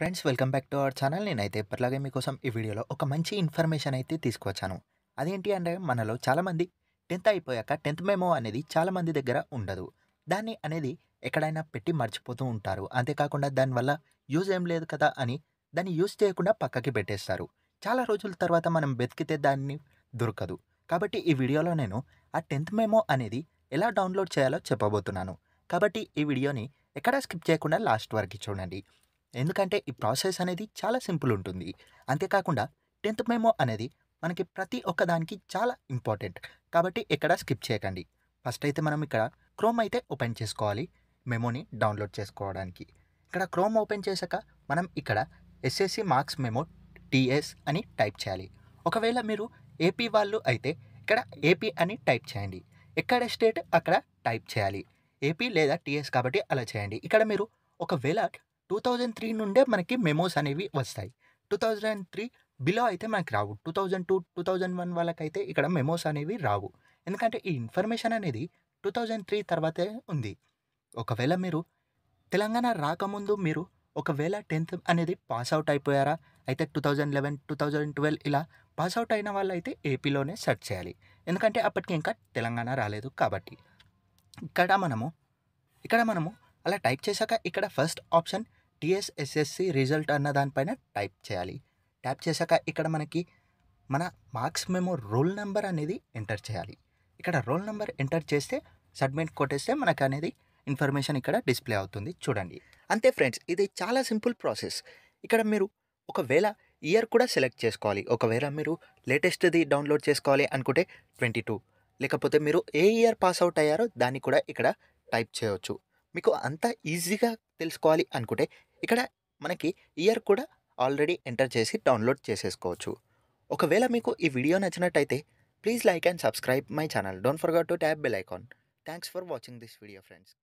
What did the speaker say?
friends welcome back to our channel నేనైతే ఎప్పటిలాగే మీకోసం ఈ వీడియోలో ఒక మంచి ఇన్ఫర్మేషన్ అయితే తీసుకువచ్చాను అదేంటి అంటే మనలో చాలామంది టెన్త్ అయిపోయాక టెన్త్ మెమో అనేది చాలామంది దగ్గర ఉండదు దాన్ని అనేది ఎక్కడైనా పెట్టి మర్చిపోతూ ఉంటారు అంతేకాకుండా దానివల్ల యూజ్ ఏం లేదు కదా అని దాన్ని యూజ్ చేయకుండా పక్కకి పెట్టేస్తారు చాలా రోజుల తర్వాత మనం బెతికితే దాన్ని దొరకదు కాబట్టి ఈ వీడియోలో నేను ఆ టెన్త్ మెమో అనేది ఎలా డౌన్లోడ్ చేయాలో చెప్పబోతున్నాను కాబట్టి ఈ వీడియోని ఎక్కడా స్కిప్ చేయకుండా లాస్ట్ వరకు చూడండి ఎందుకంటే ఈ ప్రాసెస్ అనేది చాలా సింపుల్ ఉంటుంది అంతేకాకుండా టెన్త్ మెమో అనేది మనకి ప్రతి ఒక్క దానికి చాలా ఇంపార్టెంట్ కాబట్టి ఇక్కడ స్కిప్ చేయకండి ఫస్ట్ అయితే మనం ఇక్కడ క్రోమ్ అయితే ఓపెన్ చేసుకోవాలి మెమోని డౌన్లోడ్ చేసుకోవడానికి ఇక్కడ క్రోమ్ ఓపెన్ చేశాక మనం ఇక్కడ ఎస్ఎస్సి మార్క్స్ మెమో టీఎస్ అని టైప్ చేయాలి ఒకవేళ మీరు ఏపీ వాళ్ళు అయితే ఇక్కడ ఏపీ అని టైప్ చేయండి ఎక్కడ స్టేట్ అక్కడ టైప్ చేయాలి ఏపీ లేదా టీఎస్ కాబట్టి అలా చేయండి ఇక్కడ మీరు ఒకవేళ టూ థౌజండ్ త్రీ నుండే మనకి మెమోస్ అనేవి వస్తాయి టూ థౌజండ్ త్రీ బిలో అయితే మనకి రావు two thousand two two thousand one వాళ్ళకైతే ఇక్కడ మెమోస్ అనేవి రావు ఎందుకంటే ఈ ఇన్ఫర్మేషన్ అనేది టూ థౌజండ్ త్రీ తర్వాతే ఉంది ఒకవేళ మీరు తెలంగాణ రాకముందు మీరు ఒకవేళ టెన్త్ అనేది పాస్ అవుట్ అయిపోయారా అయితే two thousand eleven two thousand twelve ఇలా పాస్ అవుట్ అయిన వాళ్ళు అయితే ఏపీలోనే సెర్చ్ చేయాలి ఎందుకంటే అప్పటికి ఇంకా తెలంగాణ రాలేదు కాబట్టి ఇక్కడ మనము ఇక్కడ మనము అలా టైప్ చేశాక ఇక్కడ ఫస్ట్ ఆప్షన్ టిఎస్ఎస్ఎస్సి రిజల్ట్ అన్న దానిపైన టైప్ చేయాలి ట్యాప్ చేశాక ఇక్కడ మనకి మన మార్క్స్ మేము రోల్ నెంబర్ అనేది ఎంటర్ చేయాలి ఇక్కడ రోల్ నెంబర్ ఎంటర్ చేస్తే సబ్మిట్ కొట్టేస్తే మనకు అనేది ఇన్ఫర్మేషన్ ఇక్కడ డిస్ప్లే అవుతుంది చూడండి అంతే ఫ్రెండ్స్ ఇది చాలా సింపుల్ ప్రాసెస్ ఇక్కడ మీరు ఒకవేళ ఇయర్ కూడా సెలెక్ట్ చేసుకోవాలి ఒకవేళ మీరు లేటెస్ట్ది డౌన్లోడ్ చేసుకోవాలి అనుకుంటే ట్వంటీ టూ లేకపోతే మీరు ఏ ఇయర్ పాస్ అవుట్ అయ్యారో దాన్ని కూడా ఇక్కడ టైప్ చేయవచ్చు మీకు అంత ఈజీగా తెలుసుకోవాలి అనుకుంటే ఇక్కడ మనకి ఇయర్ కూడా ఆల్రెడీ ఎంటర్ చేసి డౌన్లోడ్ చేసేసుకోవచ్చు ఒకవేళ మీకు ఈ వీడియో నచ్చినట్టయితే please like and subscribe my channel don't forget to tap bell icon thanks for watching this video friends